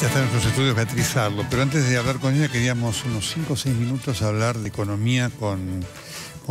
Ya está en nuestros estudios Beatriz Arlo, pero antes de hablar con ella queríamos unos 5 o 6 minutos hablar de economía con,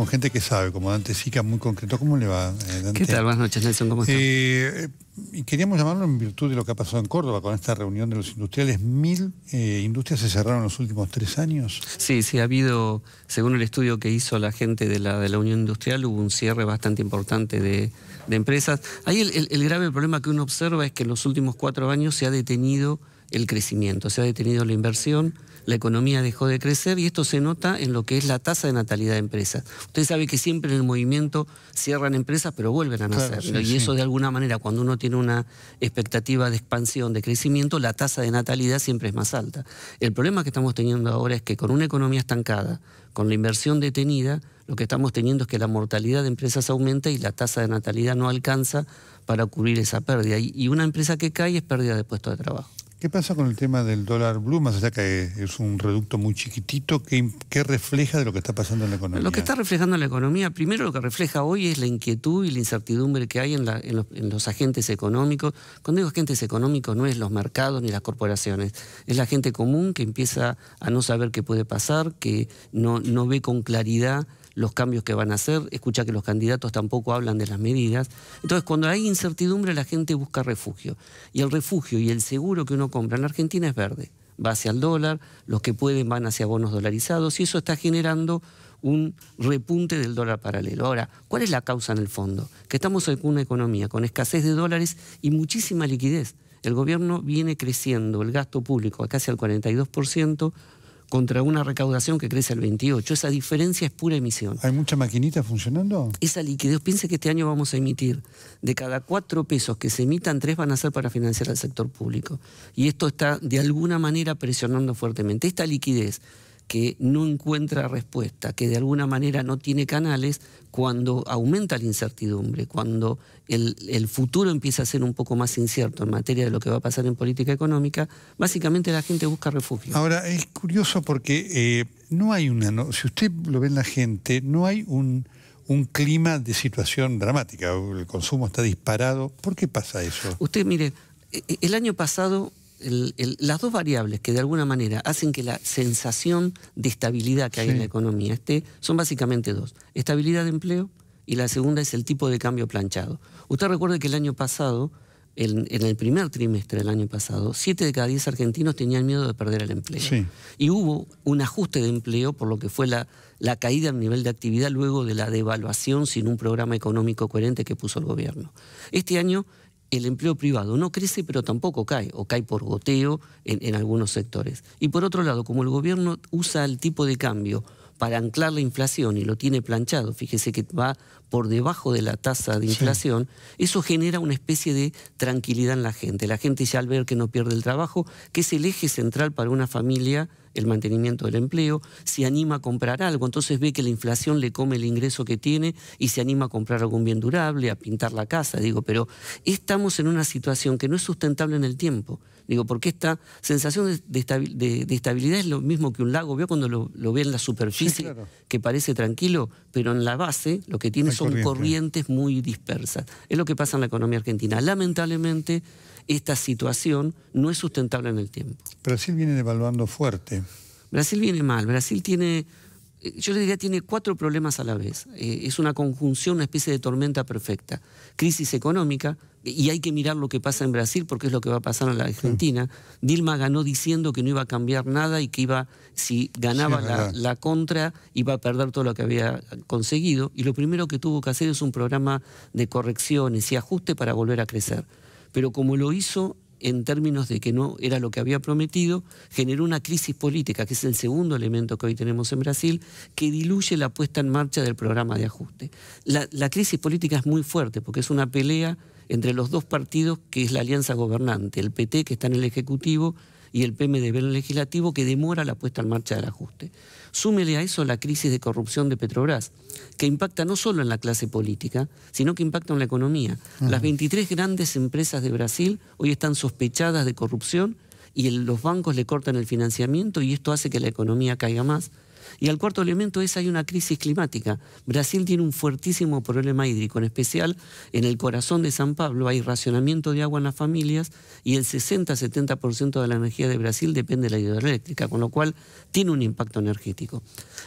gente que sabe, como Dante Sica, muy concreto. ¿Cómo le va, eh, Dante? ¿Qué tal? Buenas noches, Nelson, ¿cómo estás? Eh, eh, queríamos llamarlo en virtud de lo que ha pasado en Córdoba con esta reunión de los industriales. ¿Mil industrias se cerraron en los últimos tres años? Sí, sí, ha habido, según el estudio que hizo la gente de la, de la Unión Industrial, hubo un cierre bastante importante de, empresas. Ahí el grave problema que uno observa es que en los últimos cuatro años se ha detenido el crecimiento, se ha detenido la inversión, la economía dejó de crecer y esto se nota en lo que es la tasa de natalidad de empresas. Usted sabe que siempre en el movimiento cierran empresas pero vuelven a nacer. y eso de alguna manera, cuando uno tiene una expectativa de expansión, de crecimiento, la tasa de natalidad siempre es más alta. El problema que estamos teniendo ahora es que con una economía estancada, con la inversión detenida, lo que estamos teniendo es que la mortalidad de empresas aumenta y la tasa de natalidad no alcanza para cubrir esa pérdida. Y una empresa que cae es pérdida de puesto de trabajo. ¿Qué pasa con el tema del dólar blue? Más allá que es un reducto muy chiquitito, ¿qué, refleja de lo que está pasando en la economía? Lo que está reflejando en la economía, primero lo que refleja hoy es la inquietud y la incertidumbre que hay en, los, agentes económicos. Cuando digo agentes económicos no es los mercados ni las corporaciones, es la gente común que empieza a no saber qué puede pasar, que no ve con claridad los cambios que van a hacer, escucha que los candidatos tampoco hablan de las medidas. Entonces, cuando hay incertidumbre, la gente busca refugio. Y el refugio y el seguro que uno compra en Argentina es verde. Va hacia el dólar, los que pueden van hacia bonos dolarizados y eso está generando un repunte del dólar paralelo. Ahora, ¿cuál es la causa en el fondo? Que estamos en una economía con escasez de dólares y muchísima liquidez. El gobierno viene creciendo el gasto público a casi al 42%, contra una recaudación que crece al 28. Esa diferencia es pura emisión. ¿Hay mucha maquinita funcionando? Esa liquidez, piense que este año vamos a emitir. De cada cuatro pesos que se emitan, tres van a ser para financiar al sector público. Y esto está de alguna manera presionando fuertemente. Esta liquidez que no encuentra respuesta, que de alguna manera no tiene canales, cuando aumenta la incertidumbre, cuando el, futuro empieza a ser un poco más incierto en materia de lo que va a pasar en política económica, básicamente la gente busca refugio. Ahora, es curioso porque eh, no hay una... si usted lo ve en la gente, no hay un un clima de situación dramática. El consumo está disparado. ¿Por qué pasa eso? Usted, mire, e, e, el año pasado las dos variables que de alguna manera hacen que la sensación de estabilidad que hay en la economía esté, son básicamente dos. Estabilidad de empleo y la segunda es el tipo de cambio planchado. Usted recuerde que el año pasado, en, el primer trimestre del año pasado, 7 de cada 10 argentinos tenían miedo de perder el empleo. Y hubo un ajuste de empleo por lo que fue la, la caída en nivel de actividad luego de la devaluación sin un programa económico coherente que puso el gobierno. Este año el empleo privado no crece, pero tampoco cae, o cae por goteo en, algunos sectores. Y por otro lado, como el gobierno usa el tipo de cambio para anclar la inflación y lo tiene planchado, fíjese que va por debajo de la tasa de inflación, eso genera una especie de tranquilidad en la gente. La gente ya al ver que no pierde el trabajo, que es el eje central para una familia el mantenimiento del empleo, se anima a comprar algo, entonces ve que la inflación le come el ingreso que tiene y se anima a comprar algún bien durable, a pintar la casa, digo, pero estamos en una situación que no es sustentable en el tiempo, digo, porque esta sensación de, estabilidad es lo mismo que un lago, veo cuando lo, lo ve en la superficie, que parece tranquilo, pero en la base lo que tiene son corrientes muy dispersas. Es lo que pasa en la economía argentina. Lamentablemente, esta situación no es sustentable en el tiempo. Brasil viene devaluando fuerte. Brasil viene mal, Brasil tiene, eh, yo le diría, tiene cuatro problemas a la vez. Eh, es una conjunción, una especie de tormenta perfecta. Crisis económica, y hay que mirar lo que pasa en Brasil porque es lo que va a pasar en la Argentina. Dilma ganó diciendo que no iba a cambiar nada y que iba, si ganaba la, la, contra, iba a perder todo lo que había conseguido. Y lo primero que tuvo que hacer es un programa de correcciones y ajuste para volver a crecer. Pero como lo hizo en términos de que no era lo que había prometido, generó una crisis política, que es el segundo elemento que hoy tenemos en Brasil, que diluye la puesta en marcha del programa de ajuste. La, crisis política es muy fuerte porque es una pelea entre los dos partidos que es la alianza gobernante, el PT que está en el Ejecutivo y el PMDB en legislativo que demora la puesta en marcha del ajuste. Súmele a eso la crisis de corrupción de Petrobras, que impacta no solo en la clase política, sino que impacta en la economía. Las 23 grandes empresas de Brasil hoy están sospechadas de corrupción y los bancos le cortan el financiamiento y esto hace que la economía caiga más. Y el cuarto elemento es hay una crisis climática. Brasil tiene un fuertísimo problema hídrico, en especial en el corazón de San Pablo hay racionamiento de agua en las familias y el 60-70% de la energía de Brasil depende de la hidroeléctrica, con lo cual tiene un impacto energético.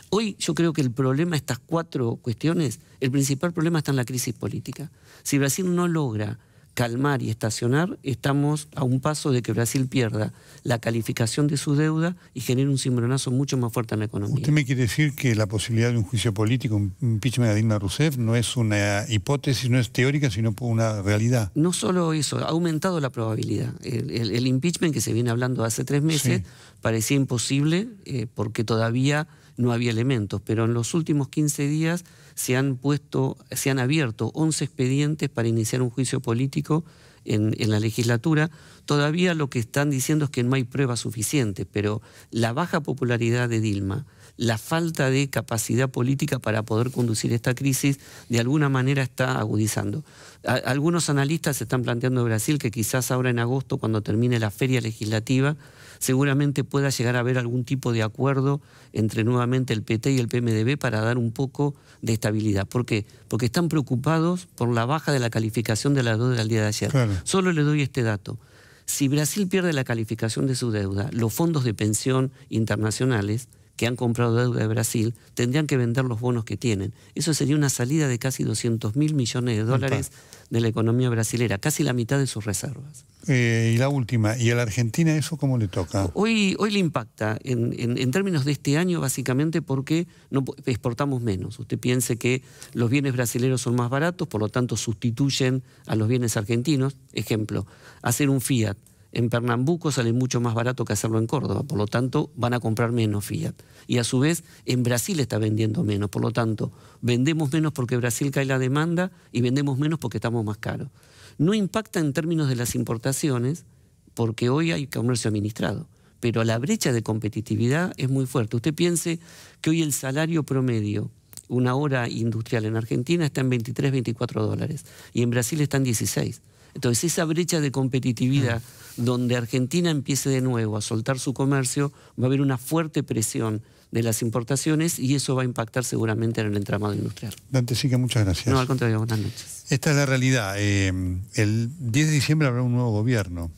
Hoy yo creo que el problema, estas cuatro cuestiones, el principal problema está en la crisis política. Si Brasil no logra calmar y estacionar, estamos a un paso de que Brasil pierda la calificación de su deuda y genere un cimbronazo mucho más fuerte en la economía. ¿Usted me quiere decir que la posibilidad de un juicio político, un impeachment de Dilma Rousseff, no es una hipótesis, no es teórica, sino una realidad? No solo eso, ha aumentado la probabilidad. El, impeachment que se viene hablando hace tres meses parecía imposible eh, porque todavía no había elementos, pero en los últimos 15 días se han puesto, se han abierto 11 expedientes para iniciar un juicio político en, la legislatura. Todavía lo que están diciendo es que no hay pruebas suficientes, pero la baja popularidad de Dilma, la falta de capacidad política para poder conducir esta crisis, de alguna manera está agudizando. algunos analistas están planteando en Brasil que quizás ahora en agosto, cuando termine la feria legislativa, seguramente pueda llegar a haber algún tipo de acuerdo entre nuevamente el PT y el PMDB para dar un poco de estabilidad. ¿Por qué? Porque están preocupados por la baja de la calificación de la deuda del día de ayer. Solo le doy este dato. Si Brasil pierde la calificación de su deuda, los fondos de pensión internacionales que han comprado deuda de Brasil tendrían que vender los bonos que tienen. Eso sería una salida de casi 200 mil millones de dólares de la economía brasilera, casi la mitad de sus reservas. Eh, y la última, ¿y a la Argentina eso cómo le toca? Hoy, hoy le impacta en, términos de este año básicamente porque no, exportamos menos. Usted piense que los bienes brasileños son más baratos, por lo tanto sustituyen a los bienes argentinos. Ejemplo, hacer un Fiat en Pernambuco sale mucho más barato que hacerlo en Córdoba, por lo tanto van a comprar menos Fiat. Y a su vez en Brasil está vendiendo menos, por lo tanto vendemos menos porque Brasil cae la demanda y vendemos menos porque estamos más caros. No impacta en términos de las importaciones porque hoy hay comercio administrado, pero la brecha de competitividad es muy fuerte. Usted piense que hoy el salario promedio una hora industrial en Argentina está en 23, 24 dólares y en Brasil está en 16. Entonces esa brecha de competitividad mm. donde Argentina empiece de nuevo a soltar su comercio, va a haber una fuerte presión de las importaciones y eso va a impactar seguramente en el entramado industrial. Dante Sica, muchas gracias. No, al contrario, buenas noches. Esta es la realidad. Eh, el 10 de diciembre habrá un nuevo gobierno.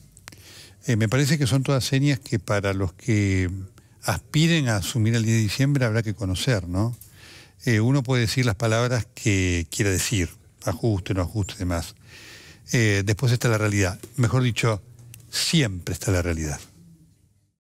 Eh, me parece que son todas señas que para los que aspiren a asumir el 10 de diciembre habrá que conocer, ¿no? Eh, uno puede decir las palabras que quiera decir, ajuste, no ajuste, demás. Eh, después está la realidad. Mejor dicho, siempre está la realidad.